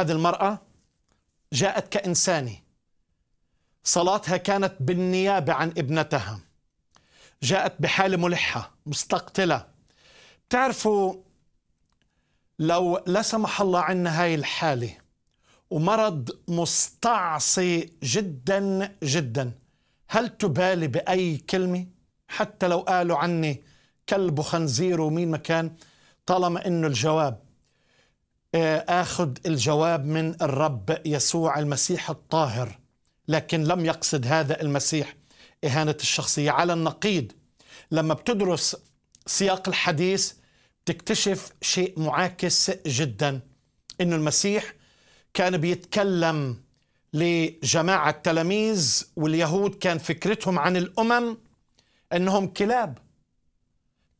هذه المرأة جاءت كإنسانة صلاتها كانت بالنيابة عن ابنتها جاءت بحالة ملحة مستقتلة بتعرفوا لو لا سمح الله عنا هاي الحالة ومرض مستعصي جدا جدا هل تبالي بأي كلمة حتى لو قالوا عني كلب وخنزير ومين مكان طالما انه الجواب اخذ الجواب من الرب يسوع المسيح الطاهر لكن لم يقصد هذا المسيح اهانه الشخصيه على النقيض لما بتدرس سياق الحديث تكتشف شيء معاكس جدا انه المسيح كان بيتكلم لجماعه تلاميذ واليهود كان فكرتهم عن الامم انهم كلاب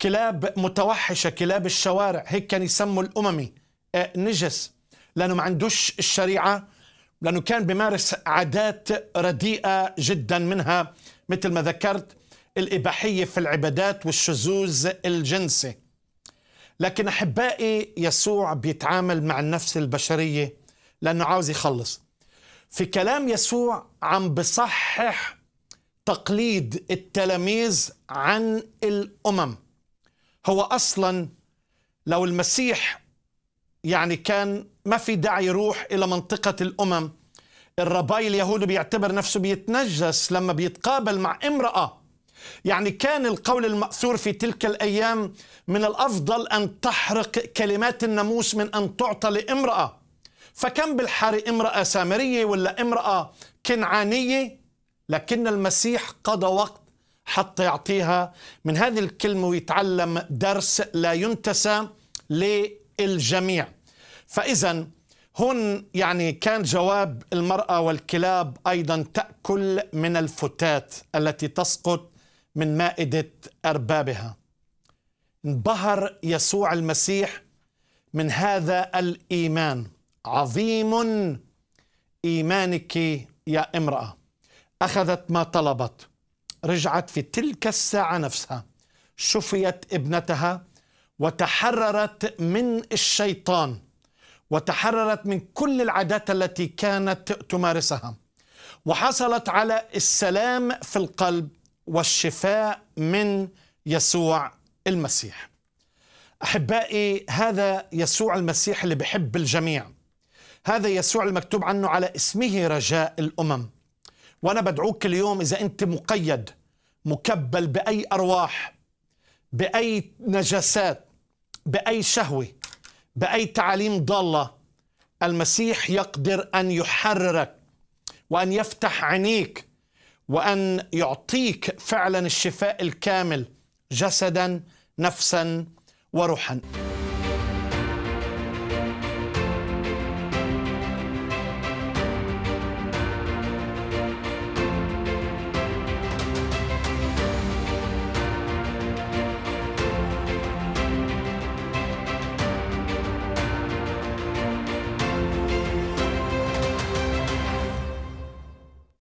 كلاب متوحشه كلاب الشوارع هيك كان يسموا الاممي آه، نجس لأنه ما عندوش الشريعة لأنه كان بمارس عادات رديئة جدا منها مثل ما ذكرت الإباحية في العبادات والشذوذ الجنسي لكن أحبائي يسوع بيتعامل مع النفس البشرية لأنه عاوز يخلص في كلام يسوع عم بصحح تقليد التلاميذ عن الأمم هو أصلا لو المسيح يعني كان ما في داعي يروح إلى منطقة الأمم الرباي اليهودي بيعتبر نفسه بيتنجس لما بيتقابل مع امرأة يعني كان القول المأثور في تلك الأيام من الأفضل أن تحرق كلمات الناموس من أن تعطى لامرأة فكم بالحري امرأة سامرية ولا امرأة كنعانية لكن المسيح قضى وقت حتى يعطيها من هذه الكلمة ويتعلم درس لا ينتسى للجميع فإذا هون يعني كان جواب المرأة والكلاب أيضا تأكل من الفتات التي تسقط من مائدة أربابها انبهر يسوع المسيح من هذا الإيمان عظيم إيمانك يا امرأة أخذت ما طلبت رجعت في تلك الساعة نفسها شفيت ابنتها وتحررت من الشيطان وتحررت من كل العادات التي كانت تمارسها وحصلت على السلام في القلب والشفاء من يسوع المسيح احبائي هذا يسوع المسيح اللي بحب الجميع هذا يسوع المكتوب عنه على اسمه رجاء الامم وانا بدعوك اليوم اذا انت مقيد مكبل باي ارواح باي نجاسات باي شهوه باي تعاليم ضاله المسيح يقدر ان يحررك وان يفتح عينيك وان يعطيك فعلا الشفاء الكامل جسدا نفسا وروحا